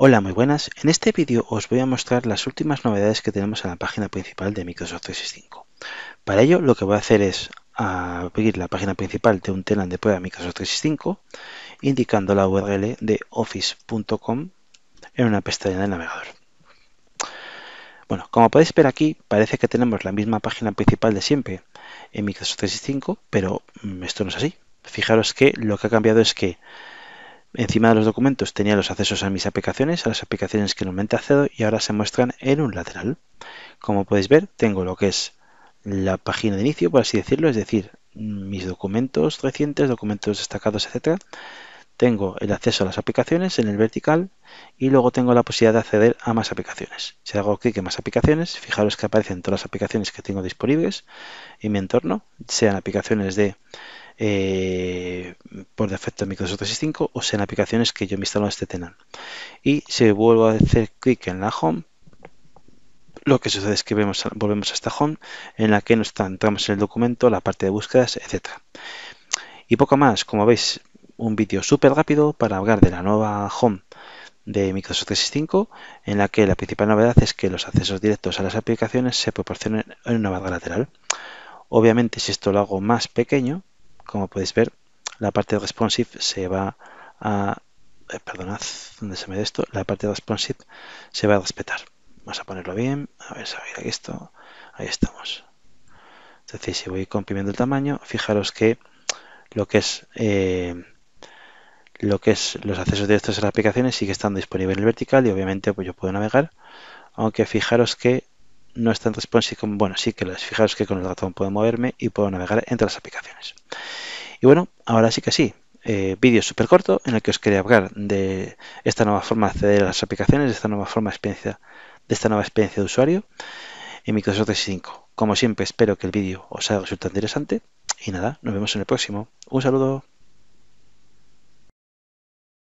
Hola, muy buenas. En este vídeo os voy a mostrar las últimas novedades que tenemos en la página principal de Microsoft 365. Para ello lo que voy a hacer es abrir la página principal de un tenant de prueba Microsoft 365 indicando la URL de office.com en una pestaña del navegador. Bueno, como podéis ver aquí, parece que tenemos la misma página principal de siempre en Microsoft 365, pero mm, esto no es así. Fijaros que lo que ha cambiado es que Encima de los documentos tenía los accesos a mis aplicaciones, a las aplicaciones que normalmente accedo y ahora se muestran en un lateral. Como podéis ver, tengo lo que es la página de inicio, por así decirlo, es decir, mis documentos recientes, documentos destacados, etcétera. Tengo el acceso a las aplicaciones en el vertical, y luego tengo la posibilidad de acceder a más aplicaciones. Si hago clic en más aplicaciones, fijaros que aparecen todas las aplicaciones que tengo disponibles en mi entorno, sean aplicaciones de eh, por defecto Microsoft 365 o sean aplicaciones que yo me instalo en este tenant. Y si vuelvo a hacer clic en la home, lo que sucede es que volvemos a esta home en la que nos entramos en el documento, la parte de búsquedas, etcétera. Y poco más, como veis, un vídeo súper rápido para hablar de la nueva home de Microsoft 365, en la que la principal novedad es que los accesos directos a las aplicaciones se proporcionen en una barra lateral. Obviamente, si esto lo hago más pequeño, como podéis ver, la parte de responsive se va a eh, perdonad, ¿dónde se me esto? La parte responsive se va a respetar. Vamos a ponerlo bien, a ver, salir aquí esto, ahí estamos. Entonces, si voy comprimiendo el tamaño, fijaros que lo que es eh, lo que es los accesos directos a las aplicaciones sigue estando disponible en el vertical y obviamente pues yo puedo navegar, aunque fijaros que no es tan bueno, sí que fijaros que con el ratón puedo moverme y puedo navegar entre las aplicaciones. Y bueno, ahora sí que sí, eh, vídeo súper corto en el que os quería hablar de esta nueva forma de acceder a las aplicaciones, de esta nueva forma de experiencia, de esta nueva experiencia de usuario en Microsoft 365. Como siempre, espero que el vídeo os haya resultado interesante y nada, nos vemos en el próximo. Un saludo.